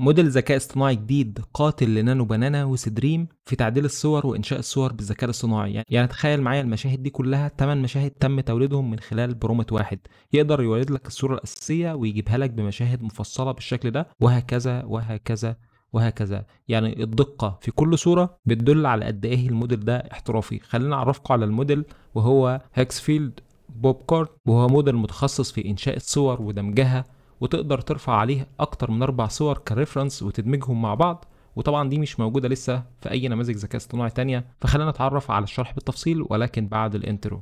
موديل ذكاء اصطناعي جديد قاتل لنانو بنانا وسدريم في تعديل الصور وانشاء الصور بالذكاء الاصطناعي يعني, يعني تخيل معايا المشاهد دي كلها 8 مشاهد تم توليدهم من خلال برومت واحد يقدر يولد لك الصوره الاساسيه ويجيبها لك بمشاهد مفصله بالشكل ده وهكذا وهكذا وهكذا يعني الدقه في كل صوره بتدل على قد ايه الموديل ده احترافي خلينا اعرفكم على الموديل وهو هيكسفيلد بوب كارت وهو موديل متخصص في انشاء الصور ودمجها وتقدر ترفع عليه اكتر من اربع صور كريفرنس وتدمجهم مع بعض وطبعا دي مش موجوده لسه في اي نماذج ذكاء اصطناعي تانية فخلينا نتعرف على الشرح بالتفصيل ولكن بعد الانترو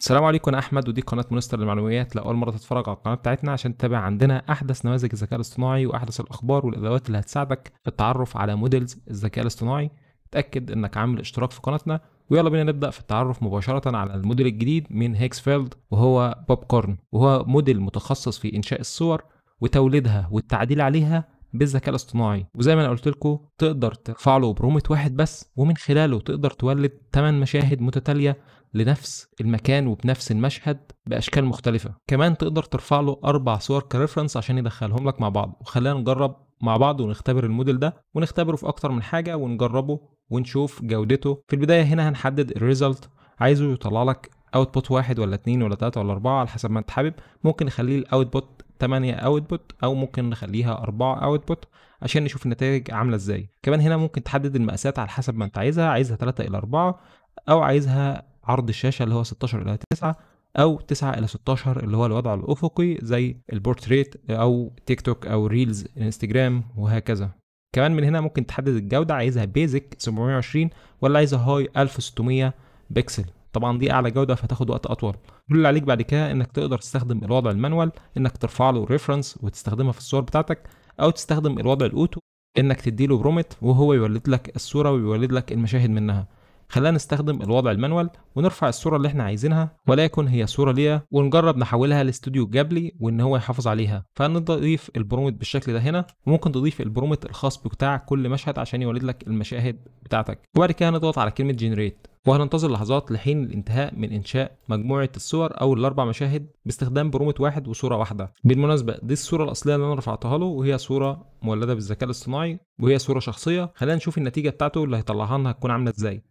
السلام عليكم انا احمد ودي قناه منستر للمعلومات لاول مره تتفرج على القناه بتاعتنا عشان تتابع عندنا احدث نماذج الذكاء الاصطناعي واحدث الاخبار والادوات اللي هتساعدك في التعرف على موديلز الذكاء الاصطناعي اتاكد انك عامل اشتراك في قناتنا ويلا بينا نبدا في التعرف مباشره على الموديل الجديد من هيكسفيلد وهو بوب كورن وهو موديل متخصص في انشاء الصور وتوليدها والتعديل عليها بالذكاء الاصطناعي وزي ما انا قلت لكم تقدر ترفع له برومت واحد بس ومن خلاله تقدر تولد 8 مشاهد متتاليه لنفس المكان وبنفس المشهد باشكال مختلفه كمان تقدر ترفع له اربع صور كريفرنس عشان يدخلهم لك مع بعض وخلينا نجرب مع بعض ونختبر الموديل ده ونختبره في اكتر من حاجه ونجربه ونشوف جودته في البدايه هنا هنحدد الريزلت عايزه يطلع لك اوتبوت واحد ولا اتنين ولا تلاته ولا اربعه على حسب ما انت حابب ممكن نخليه الاوتبوت 8 اوتبوت او ممكن نخليها 4 اوتبوت عشان نشوف النتائج عامله ازاي كمان هنا ممكن تحدد المقاسات على حسب ما انت عايزها عايزها 3 الى 4 او عايزها عرض الشاشه اللي هو 16 الى 9 او 9 الى 16 اللي هو الوضع الافقي زي البورتريت او تيك توك او ريلز انستجرام وهكذا كمان من هنا ممكن تحدد الجودة عايزها بيزك 720 ولا عايزها هاي 1600 بكسل طبعا دي اعلى جوده فتاخد وقت اطول كل اللي عليك بعد كده انك تقدر تستخدم الوضع المانوال انك ترفع له ريفرنس وتستخدمها في الصور بتاعتك او تستخدم الوضع الاوتو انك تديله برومت وهو يولد لك الصوره ويولد لك المشاهد منها خلانا نستخدم الوضع المانوال ونرفع الصورة اللي احنا عايزينها ولكن هي صورة ليا ونجرب نحولها لاستوديو جابلي وان هو يحافظ عليها فنضيف البرومت بالشكل ده هنا وممكن تضيف البرومت الخاص بتاع كل مشهد عشان يولد لك المشاهد بتاعتك وبعد كده هنضغط على كلمة جنريت وهننتظر لحظات لحين الانتهاء من انشاء مجموعه الصور او الاربع مشاهد باستخدام برومت واحد وصوره واحده بالمناسبه دي الصوره الاصليه اللي انا رفعتها له وهي صوره مولده بالذكاء الاصطناعي وهي صوره شخصيه خلينا نشوف النتيجه بتاعته اللي هيطلعها لنا هتكون عامله ازاي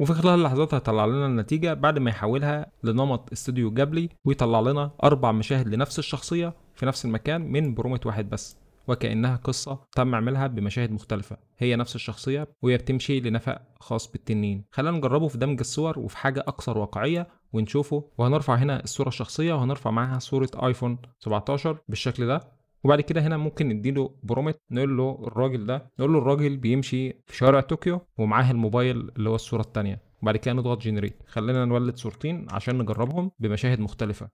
وفي خلال لحظات هيطلع لنا النتيجة بعد ما يحولها لنمط استوديو جابلي ويطلع لنا أربع مشاهد لنفس الشخصية في نفس المكان من برومة واحد بس وكأنها قصة تم عملها بمشاهد مختلفة هي نفس الشخصية وهي بتمشي لنفق خاص بالتنين خلينا نجربه في دمج الصور وفي حاجة أكثر واقعية ونشوفه وهنرفع هنا الصورة الشخصية وهنرفع معاها صورة ايفون 17 بالشكل ده وبعد كده هنا ممكن نديله برومت نقول له الراجل ده نقول له الراجل بيمشي في شارع طوكيو ومعاه الموبايل اللي هو الصوره الثانيه وبعد كده نضغط جنريت خلينا نولد صورتين عشان نجربهم بمشاهد مختلفه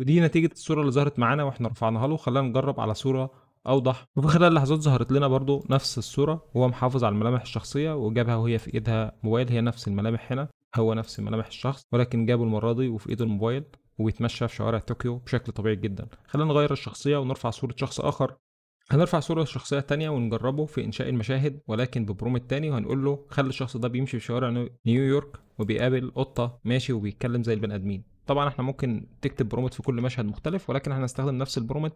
ودي نتيجه الصوره اللي ظهرت معانا واحنا رفعناها له خلينا نجرب على صوره اوضح وفي خلال لحظات ظهرت لنا برضو نفس الصوره وهو محافظ على الملامح الشخصيه وجابها وهي في ايدها موبايل هي نفس الملامح هنا هو نفس ملامح الشخص ولكن جابه المرة دي وفي ايده الموبايل وبيتمشى في شوارع طوكيو بشكل طبيعي جدا خلينا نغير الشخصية ونرفع صورة شخص آخر هنرفع صورة شخصية تانية ونجربه في إنشاء المشاهد ولكن ببرومت التاني وهنقول له خلي الشخص ده بيمشي في شوارع نيويورك وبيقابل قطة ماشي وبيتكلم زي البني آدمين طبعا احنا ممكن تكتب برومت في كل مشهد مختلف ولكن هنستخدم نفس البرومت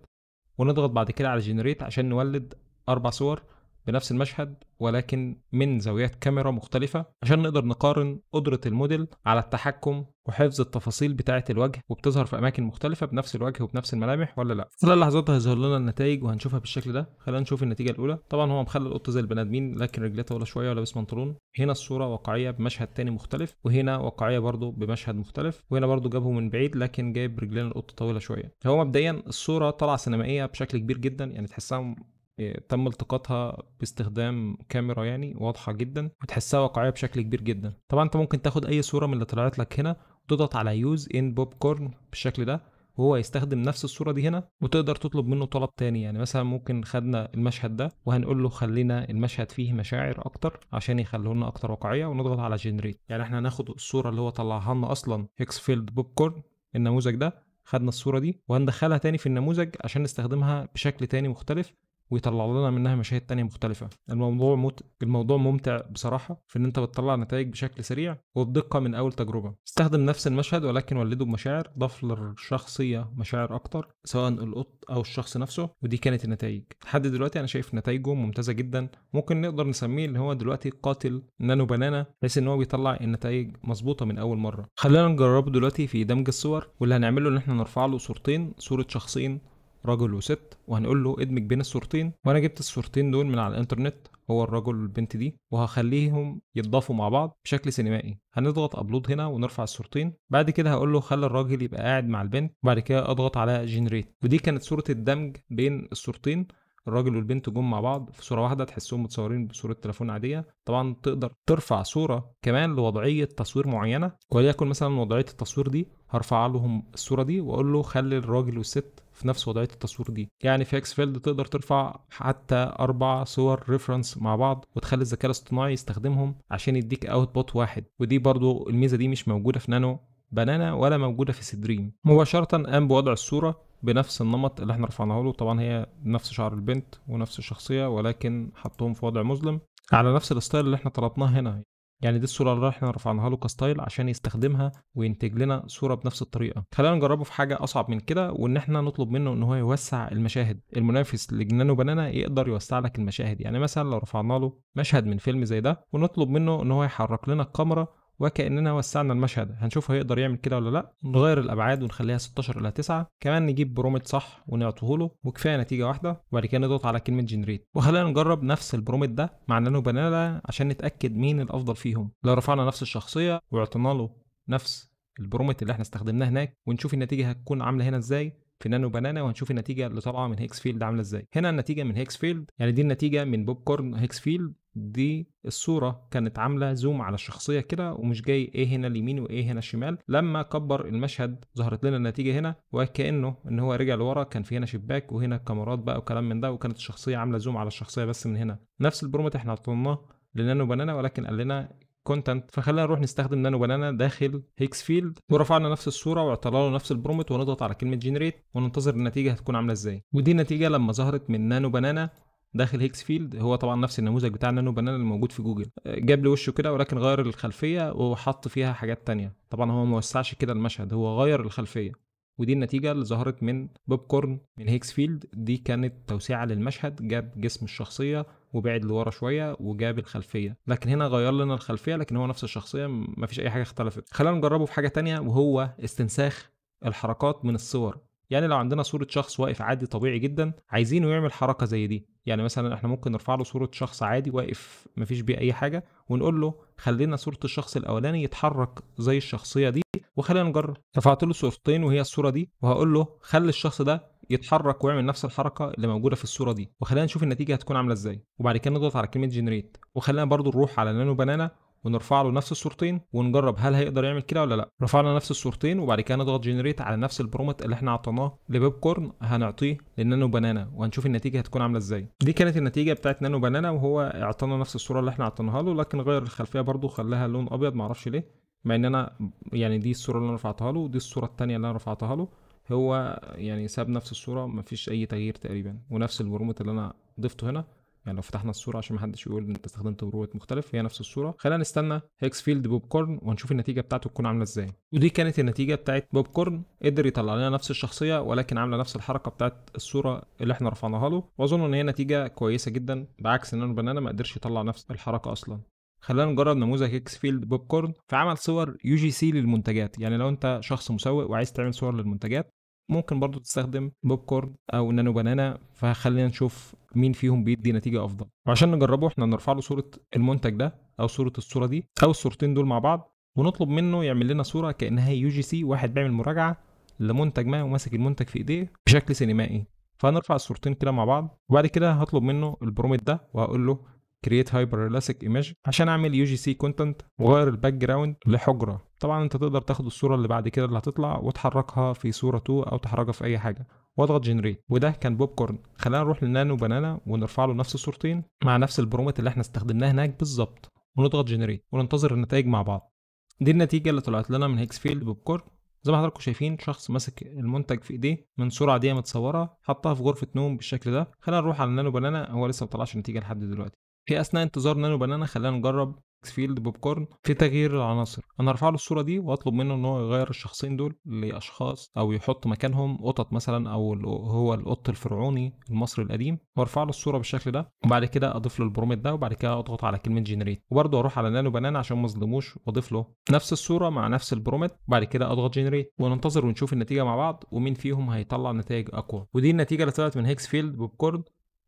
ونضغط بعد كده على جنريت عشان نولد أربع صور بنفس المشهد ولكن من زاويات كاميرا مختلفة عشان نقدر نقارن قدرة الموديل على التحكم وحفظ التفاصيل بتاعة الوجه وبتظهر في أماكن مختلفة بنفس الوجه وبنفس الملامح ولا لا خلال لحظات هيظهر لنا النتائج وهنشوفها بالشكل ده خلينا نشوف النتيجة الأولى طبعا هو مخلي القطة زي البني آدمين لكن رجليه طويلة شوية ولابس بنطلون هنا الصورة واقعية بمشهد تاني مختلف وهنا واقعية برضه بمشهد مختلف وهنا برضه جابه من بعيد لكن جايب رجلين القطة طويلة شوية هو مبدئيا الصورة طالعة سينمائية بشكل كبير جدا يعني تحسها إيه، تم التقاطها باستخدام كاميرا يعني واضحه جدا وتحسها واقعيه بشكل كبير جدا طبعا انت ممكن تاخد اي صوره من اللي طلعت لك هنا وتضغط على يوز ان بوب كورن بالشكل ده وهو يستخدم نفس الصوره دي هنا وتقدر تطلب منه طلب تاني يعني مثلا ممكن خدنا المشهد ده وهنقول له خلينا المشهد فيه مشاعر اكتر عشان يخليه لنا اكتر واقعيه ونضغط على جنريت يعني احنا هناخد الصوره اللي هو طلعها لنا اصلا فيلد بوب كورن النموذج ده خدنا الصوره دي وهندخلها تاني في النموذج عشان نستخدمها بشكل تاني مختلف ويطلع لنا منها مشاهد تانية مختلفة الموضوع مت... الموضوع ممتع بصراحة في ان انت بتطلع نتائج بشكل سريع وبدقة من اول تجربة استخدم نفس المشهد ولكن ولده بمشاعر ضاف للشخصية مشاعر اكتر سواء القط او الشخص نفسه ودي كانت النتائج لحد دلوقتي انا شايف نتائجه ممتازة جدا ممكن نقدر نسميه اللي هو دلوقتي قاتل نانو بنانا بحيث ان هو بيطلع النتائج مظبوطة من اول مرة خلينا نجربه دلوقتي في دمج الصور واللي هنعمله ان احنا نرفع له صورتين صورة شخصين رجل وست وهنقول له ادمج بين الصورتين وانا جبت الصورتين دول من على الانترنت هو الرجل والبنت دي وهخليهم يتضافوا مع بعض بشكل سينمائي هنضغط ابلود هنا ونرفع الصورتين بعد كده هقول له خلي الراجل يبقى قاعد مع البنت وبعد كده اضغط على جنريت ودي كانت صوره الدمج بين الصورتين الراجل والبنت جم مع بعض في صوره واحده تحسهم متصورين بصوره تليفون عاديه طبعا تقدر ترفع صوره كمان لوضعيه تصوير معينه وليكن مثلا وضعيه التصوير دي هرفع لهم الصوره دي واقول له خلي الراجل والست في نفس وضعيه التصوير دي يعني في اكسفيلد تقدر ترفع حتى اربع صور ريفرنس مع بعض وتخلي الذكاء الاصطناعي يستخدمهم عشان يديك اوتبوت واحد ودي برضو الميزه دي مش موجوده في نانو بنانا ولا موجوده في سدريم مباشره قام بوضع الصوره بنفس النمط اللي احنا رفعناه له طبعا هي نفس شعر البنت ونفس الشخصيه ولكن حطهم في وضع مظلم على نفس الستايل اللي احنا طلبناه هنا يعني دي الصوره اللي احنا رفعناها له كاستايل عشان يستخدمها وينتج لنا صوره بنفس الطريقه خلينا نجربه في حاجه اصعب من كده وان احنا نطلب منه ان هو يوسع المشاهد المنافس لجنان وبنانا يقدر يوسع لك المشاهد يعني مثلا لو رفعنا له مشهد من فيلم زي ده ونطلب منه ان هو يحرك لنا الكاميرا وكاننا وسعنا المشهد هنشوف هيقدر يعمل كده ولا لا نغير الابعاد ونخليها 16 الى 9 كمان نجيب برومت صح ونعطيه له وكفايه نتيجه واحده وبعد كده نضغط على كلمه جنريت وخلينا نجرب نفس البرومت ده مع نانو بنانا عشان نتاكد مين الافضل فيهم لو رفعنا نفس الشخصيه واعطينا له نفس البرومت اللي احنا استخدمناه هناك ونشوف النتيجه هتكون عامله هنا ازاي في نانو بنانا وهنشوف النتيجه اللي طالعه من هيكس فيلد عامله ازاي هنا النتيجه من هيكس فيلد يعني دي النتيجه من بوب كورن هيكس فيلد دي الصوره كانت عامله زوم على الشخصيه كده ومش جاي ايه هنا اليمين وايه هنا الشمال لما كبر المشهد ظهرت لنا النتيجه هنا وكانه ان هو رجع لورا كان في هنا شباك وهنا كاميرات بقى وكلام من ده وكانت الشخصيه عامله زوم على الشخصيه بس من هنا نفس البرومت احنا عطلناه لنانو بنانا ولكن قال لنا كونتنت فخلينا نروح نستخدم نانو بنانا داخل هيكس فيلد ورفعنا نفس الصوره واعطينا له نفس البرومت ونضغط على كلمه جنريت وننتظر النتيجه هتكون عامله ازاي ودي النتيجه لما ظهرت من نانو بنانا داخل هيكس فيلد هو طبعا نفس النموذج بتاع نانو بنانا اللي موجود في جوجل جاب لي وشه كده ولكن غير الخلفيه وحط فيها حاجات تانية طبعا هو ما وسعش كده المشهد هو غير الخلفيه ودي النتيجه اللي ظهرت من بوب كورن من هيكس فيلد دي كانت توسعه للمشهد جاب جسم الشخصيه وبعد لورا شويه وجاب الخلفيه لكن هنا غير لنا الخلفيه لكن هو نفس الشخصيه مفيش اي حاجه اختلفت خلينا نجربه في حاجه تانية وهو استنساخ الحركات من الصور يعني لو عندنا صورة شخص واقف عادي طبيعي جدا عايزينه يعمل حركة زي دي يعني مثلا احنا ممكن نرفع له صورة شخص عادي واقف مفيش بيه أي حاجة ونقول له خلينا صورة الشخص الأولاني يتحرك زي الشخصية دي وخلينا نجرب رفعت له صورتين وهي الصورة دي وهقول له خلي الشخص ده يتحرك ويعمل نفس الحركه اللي موجوده في الصوره دي وخلينا نشوف النتيجه هتكون عامله ازاي وبعد كده نضغط على كلمه جنريت وخلينا برضو نروح على نانو بنانا ونرفع له نفس الصورتين ونجرب هل هيقدر يعمل كده ولا لا رفعنا نفس الصورتين وبعد كده نضغط جنريت على نفس البرومت اللي احنا عطيناه لبيب كورن هنعطيه للنانو بنانا وهنشوف النتيجه هتكون عامله ازاي دي كانت النتيجه بتاعت نانو بنانا وهو اعطانا نفس الصوره اللي احنا عطيناها له لكن غير الخلفيه برضو خلاها لون ابيض معرفش ليه مع ان انا يعني دي الصوره اللي انا رفعتها له ودي الصوره الثانيه اللي انا رفعتها له هو يعني ساب نفس الصوره مفيش اي تغيير تقريبا ونفس البرومت اللي انا ضفته هنا يعني لو فتحنا الصوره عشان محدش يقول انت استخدمت برومت مختلف هي نفس الصوره خلينا نستنى هيكس فيلد بوب كورن وهنشوف النتيجه بتاعته تكون عامله ازاي ودي كانت النتيجه بتاعت بوب كورن قدر يطلع لنا نفس الشخصيه ولكن عامله نفس الحركه بتاعت الصوره اللي احنا رفعناها له واظن ان هي نتيجه كويسه جدا بعكس ان انا ما قدرش يطلع نفس الحركه اصلا خلانا نجرب نموذج اكس فيلد بوب كورن فعمل صور يو جي سي للمنتجات يعني لو انت شخص مسوق وعايز تعمل صور للمنتجات ممكن برضو تستخدم بوب كورن او نانو بنانا فخلينا نشوف مين فيهم بيدي نتيجه افضل وعشان نجربه احنا نرفع له صوره المنتج ده او صوره الصوره دي او الصورتين دول مع بعض ونطلب منه يعمل لنا صوره كانها يو جي سي واحد بيعمل مراجعه لمنتج ما وماسك المنتج في ايديه بشكل سينمائي فهنرفع الصورتين كده مع بعض وبعد كده هطلب منه البرومت ده وهقول له كرييت هايبر ريلاسيك ايمج عشان اعمل يو جي سي كونتنت واغير الباك جراوند لحجره طبعا انت تقدر تاخد الصوره اللي بعد كده اللي هتطلع وتحركها في صوره 2 او تحركها في اي حاجه واضغط جنريت وده كان بوب كورن خلينا نروح لنانو بنانا ونرفع له نفس الصورتين مع نفس البرومت اللي احنا استخدمناه هناك بالظبط ونضغط جنريت وننتظر النتائج مع بعض دي النتيجه اللي طلعت لنا من هيكس فيلد بوب كورن زي ما حضراتكم شايفين شخص ماسك المنتج في ايديه من صوره عاديه متصوره حطها في غرفه نوم بالشكل ده خلينا نروح على النانو بنانا هو لسه ما طلعش نتيجه لحد دلوقتي في اثناء انتظار نانو بنانا خلانا نجرب فيلد بوب كورن في تغيير العناصر انا هرفع له الصوره دي واطلب منه ان هو يغير الشخصين دول لاشخاص او يحط مكانهم قطط مثلا او هو القط الفرعوني المصري القديم وارفع له الصوره بالشكل ده وبعد كده اضيف له البروميت ده وبعد كده اضغط على كلمه جنريت وبرده اروح على نانو بنانا عشان ما اظلموش واضيف له نفس الصوره مع نفس البروميت وبعد كده اضغط جنريت وننتظر ونشوف النتيجه مع بعض ومين فيهم هيطلع نتائج اقوى ودي النتيجه اللي طلعت من هيكس فيلد بوب كورن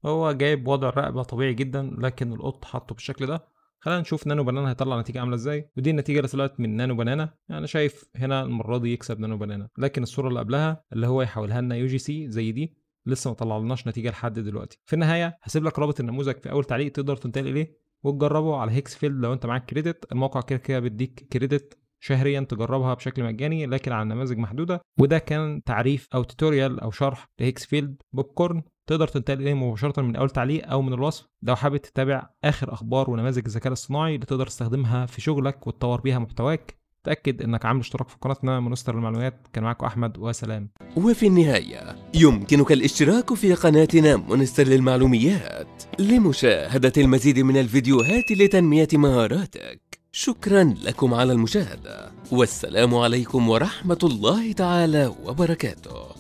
هو جايب وضع الرقبة طبيعي جدا لكن القط حاطه بالشكل ده خلينا نشوف نانو بنانا هيطلع نتيجة عاملة ازاي ودي النتيجة اللي طلعت من نانو بنانا يعني شايف هنا المرة دي يكسب نانو بنانا لكن الصورة اللي قبلها اللي هو يحولها لنا يو جي سي زي دي لسه ما طلعلناش نتيجة لحد دلوقتي في النهاية هسيب لك رابط النموذج في أول تعليق تقدر تنتقل إليه وتجربه على هيكس فيلد لو أنت معاك كريدت الموقع كده كده بيديك كريدت شهريا تجربها بشكل مجاني لكن على نماذج محدوده وده كان تعريف او توتوريال او شرح لهيكس فيلد بوب كورن تقدر تنتقل اليه مباشره من اول تعليق او من الوصف لو حابب تتابع اخر اخبار ونماذج الذكاء الاصطناعي اللي تقدر تستخدمها في شغلك وتطور بيها محتواك تأكد إنك عامل اشتراك في قناتنا منستر المعلومات كان معاكم أحمد وسلام وفي النهاية يمكنك الاشتراك في قناتنا منستر للمعلوميات لمشاهدة المزيد من الفيديوهات لتنمية مهاراتك شكرا لكم على المشاهدة والسلام عليكم ورحمة الله تعالى وبركاته